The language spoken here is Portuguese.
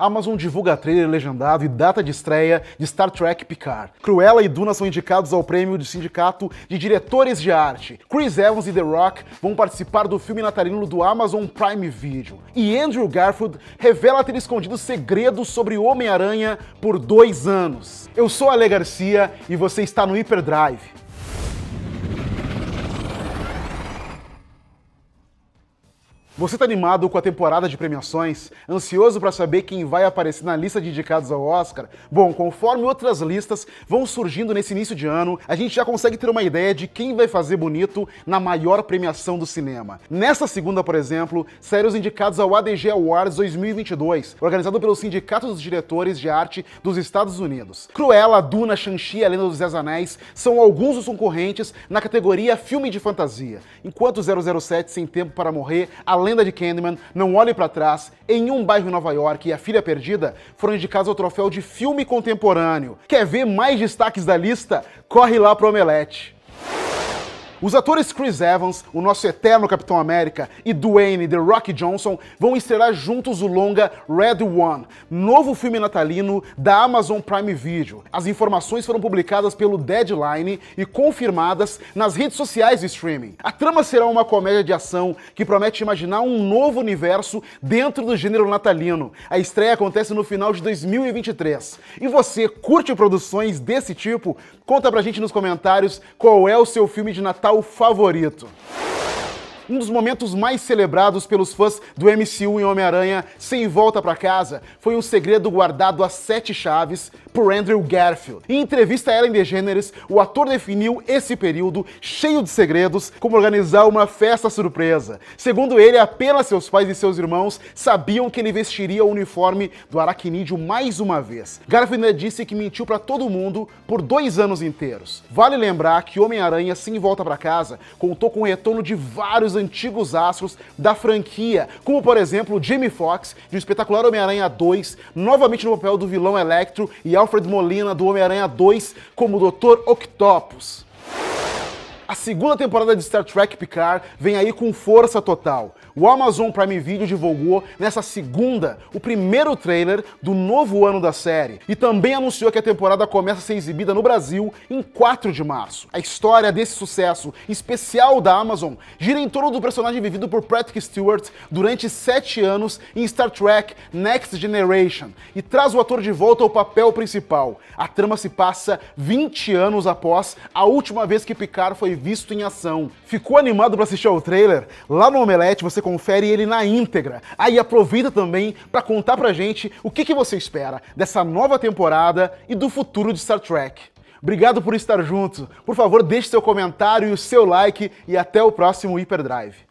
Amazon divulga trailer legendado e data de estreia de Star Trek Picard. Cruella e Duna são indicados ao prêmio do Sindicato de Diretores de Arte. Chris Evans e The Rock vão participar do filme natalino do Amazon Prime Video. E Andrew Garfield revela ter escondido segredos sobre Homem-Aranha por dois anos. Eu sou Ale Garcia e você está no Hyperdrive. Você está animado com a temporada de premiações? Ansioso para saber quem vai aparecer na lista de indicados ao Oscar? Bom, conforme outras listas vão surgindo nesse início de ano, a gente já consegue ter uma ideia de quem vai fazer bonito na maior premiação do cinema. Nesta segunda, por exemplo, saíram os indicados ao ADG Awards 2022, organizado pelo Sindicato dos Diretores de Arte dos Estados Unidos. Cruella, Duna, Shang-Chi e A Lenda dos Dez Anéis são alguns dos concorrentes na categoria Filme de Fantasia, enquanto 007 Sem Tempo para Morrer, além Lenda de Candyman, Não Olhe para Trás, Em um Bairro em Nova York e A Filha Perdida foram indicados ao troféu de filme contemporâneo. Quer ver mais destaques da lista? Corre lá pro Omelete. Os atores Chris Evans, o nosso eterno Capitão América, e Dwayne The Rock Johnson vão estrear juntos o longa Red One, novo filme natalino da Amazon Prime Video. As informações foram publicadas pelo Deadline e confirmadas nas redes sociais de streaming. A trama será uma comédia de ação que promete imaginar um novo universo dentro do gênero natalino. A estreia acontece no final de 2023. E você curte produções desse tipo? Conta pra gente nos comentários qual é o seu filme de Natal o favorito um dos momentos mais celebrados pelos fãs do MCU em Homem-Aranha Sem Volta para Casa foi um segredo guardado a sete chaves por Andrew Garfield. Em entrevista a Ellen DeGeneres, o ator definiu esse período cheio de segredos como organizar uma festa surpresa. Segundo ele, apenas seus pais e seus irmãos sabiam que ele vestiria o uniforme do aracnídeo mais uma vez. Garfield disse que mentiu para todo mundo por dois anos inteiros. Vale lembrar que Homem-Aranha Sem Volta para Casa contou com o retorno de vários antigos astros da franquia, como por exemplo Jamie Foxx de um Espetacular Homem-Aranha 2, novamente no papel do vilão Electro, e Alfred Molina do Homem-Aranha 2 como Dr. Octopus. A segunda temporada de Star Trek Picard vem aí com força total. O Amazon Prime Video divulgou nessa segunda o primeiro trailer do novo ano da série e também anunciou que a temporada começa a ser exibida no Brasil em 4 de março. A história desse sucesso especial da Amazon gira em torno do personagem vivido por Patrick Stewart durante 7 anos em Star Trek Next Generation e traz o ator de volta ao papel principal. A trama se passa 20 anos após a última vez que Picard foi visto em ação. Ficou animado para assistir ao trailer? Lá no Omelete você confere ele na íntegra. Aí aproveita também para contar pra gente o que, que você espera dessa nova temporada e do futuro de Star Trek. Obrigado por estar junto. Por favor, deixe seu comentário e o seu like e até o próximo Hyperdrive.